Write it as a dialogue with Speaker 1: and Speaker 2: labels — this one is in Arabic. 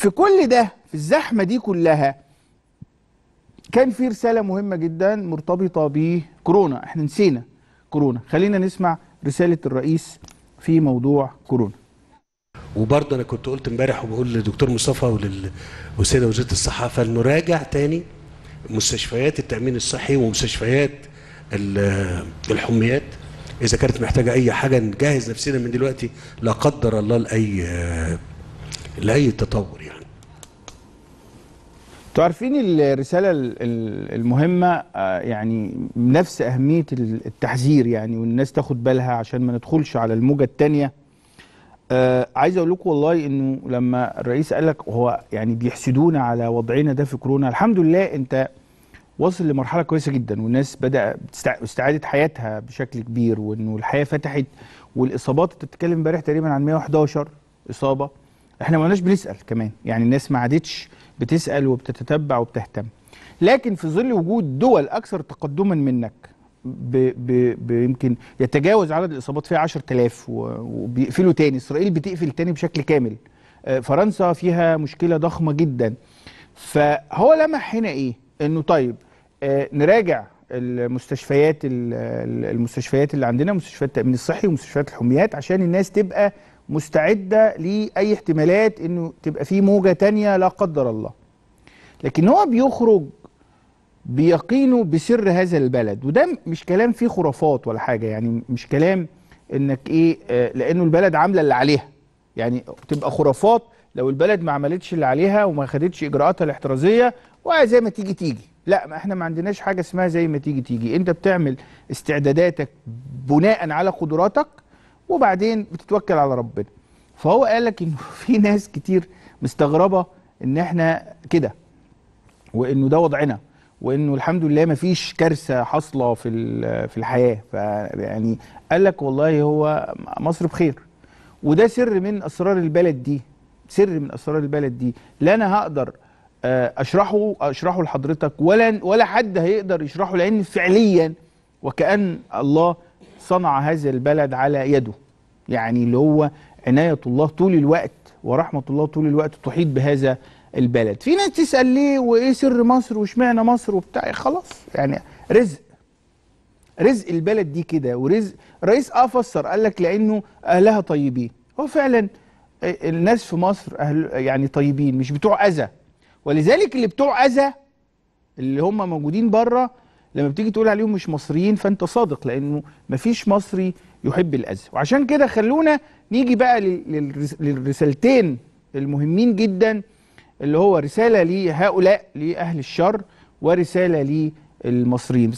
Speaker 1: في كل ده في الزحمه دي كلها كان في رساله مهمه جدا مرتبطه بكورونا احنا نسينا كورونا خلينا نسمع رساله الرئيس في موضوع كورونا
Speaker 2: وبرضه انا كنت قلت امبارح وبقول للدكتور مصطفى ولل... والسيده وزيره الصحه فلنراجع تاني مستشفيات التامين الصحي ومستشفيات الحميات اذا كانت محتاجه اي حاجه نجهز نفسنا من دلوقتي لا قدر الله لاي لاي تطور يعني
Speaker 1: تعرفين الرسالة المهمة آه، يعني نفس أهمية التحذير يعني والناس تاخد بالها عشان ما ندخلش على الموجة التانية آه، عايز أقول لكم والله إنه لما الرئيس قال لك هو يعني بيحسدونا على وضعنا ده في كورونا الحمد لله أنت واصل لمرحلة كويسة جدا والناس بدأ استعادت حياتها بشكل كبير وإنه الحياة فتحت والإصابات أنت بتتكلم امبارح تقريبا عن 111 إصابة احنا ما قلناش بنسال كمان يعني الناس ما عادتش بتسال وبتتتبع وبتهتم لكن في ظل وجود دول اكثر تقدما منك يمكن يتجاوز عدد الاصابات فيها 10000 وبيقفلوا تاني اسرائيل بتقفل تاني بشكل كامل آه، فرنسا فيها مشكله ضخمه جدا فهو لمح هنا ايه انه طيب آه، نراجع المستشفيات المستشفيات اللي عندنا مستشفيات التامين الصحي ومستشفيات الحميات عشان الناس تبقى مستعده لاي احتمالات انه تبقى في موجه تانية لا قدر الله لكن هو بيخرج بيقينه بسر هذا البلد وده مش كلام فيه خرافات ولا حاجه يعني مش كلام انك ايه آه، لانه البلد عامله اللي عليها يعني تبقى خرافات لو البلد ما عملتش اللي عليها وما خدتش اجراءاتها الاحترازيه وزي ما تيجي تيجي لا ما احنا ما عندناش حاجه اسمها زي ما تيجي تيجي انت بتعمل استعداداتك بناء على قدراتك وبعدين بتتوكل على ربنا فهو قال لك انه في ناس كتير مستغربه ان احنا كده وانه ده وضعنا وانه الحمد لله ما فيش كارثه حاصله في في الحياه فيعني قال لك والله هو مصر بخير وده سر من اسرار البلد دي سر من اسرار البلد دي لا انا هقدر آه، اشرحه اشرحه لحضرتك ولا ولا حد هيقدر يشرحه لان فعليا وكان الله صنع هذا البلد على يده يعني اللي هو عناية الله طول الوقت ورحمة الله طول الوقت تحيط بهذا البلد في ناس تسأل ليه وإيه سر مصر وإشمعنى مصر وبتاع خلاص يعني رزق رزق البلد دي كده ورزق رئيس اه فسر قال لك لانه اهلها طيبين هو فعلا آه، الناس في مصر أهل يعني طيبين مش بتوع اذى ولذلك اللي بتوع اذى اللي هم موجودين بره لما بتيجي تقول عليهم مش مصريين فانت صادق لانه مفيش مصري يحب الأذى وعشان كده خلونا نيجي بقى للرسالتين المهمين جدا اللي هو رسالة لهؤلاء لأهل الشر ورسالة للمصريين